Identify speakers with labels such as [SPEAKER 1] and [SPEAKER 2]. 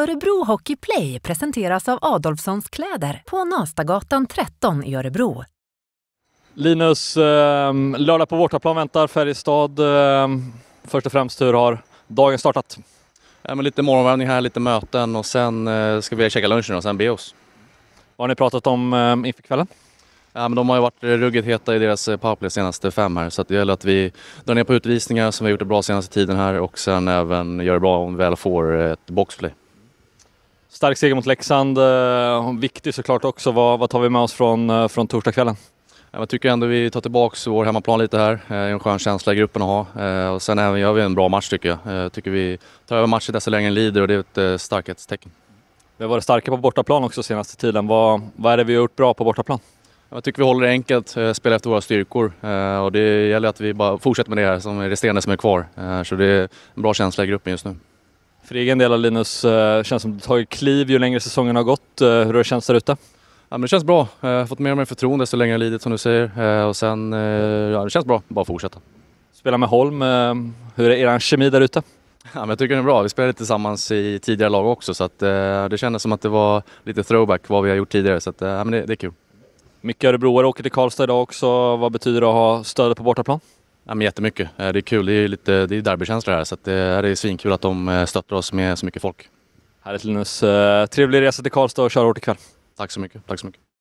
[SPEAKER 1] Örebro Hockey Play presenteras av Adolfssons kläder på Nastagatan 13 i Örebro.
[SPEAKER 2] Linus, eh, lördag på bortaplan väntar Färjestad. Eh, först och främst, hur har dagen startat? Ja, men lite morgonvärmning här, lite
[SPEAKER 1] möten och sen eh, ska vi käka lunchen och sen be oss. Vad har ni pratat om eh, inför kvällen? Ja, men de har ju varit eh, ruggigt heta i deras eh, powerplay senaste fem här så det gäller att vi drar ner på utvisningar som vi har gjort det bra senaste tiden här och sen även gör det bra om vi väl får eh, ett boxplay.
[SPEAKER 2] Stark seger mot Leksand. Eh, viktig såklart också. Vad, vad tar vi med oss från,
[SPEAKER 1] eh, från torsdagskvällen? Jag tycker ändå vi tar tillbaka vår hemmaplan lite här. Det eh, är en skön känsla i gruppen att ha. Och sen även gör vi en bra match tycker jag. Jag tycker vi tar över matchen desto längre lider och det är ett starkhetstecken.
[SPEAKER 2] Vi har varit starka på bortaplan också senaste tiden. Vad, vad är det vi har gjort bra på bortaplan?
[SPEAKER 1] Jag tycker vi håller det enkelt, spelar efter våra styrkor och det gäller att vi bara fortsätter med det här som är resterande som är kvar. Så det är en bra känsla i gruppen just nu.
[SPEAKER 2] För egen del Linus, eh, känns som du tagit kliv ju längre säsongen har gått. Eh, hur har det känts där ute? Ja, men det känns bra. Eh, jag har fått mer och
[SPEAKER 1] mer förtroende så länge jag lidit som du säger. Eh, och sen, ja, det känns bra. Bara fortsätta. Spela med Holm. Hur är er kemi där ute? Ja, jag tycker den är bra. Vi spelade tillsammans i tidigare lag också så att, det kändes som att det var lite throwback vad vi har gjort tidigare. Så att, eh, men det, det är kul.
[SPEAKER 2] Mycket örebroare åker till Karlstad idag också. Vad betyder det att ha stödet på bortaplan?
[SPEAKER 1] Ja, men jättemycket. Eh, det är kul. Det är, lite, det är derbykänsla här så eh, det är svinkul att de eh, stöttar oss med så mycket folk.
[SPEAKER 2] Härligt Linus. Trevlig resa till Karlstad och kör hårt ikväll. Tack så mycket. Tack så mycket.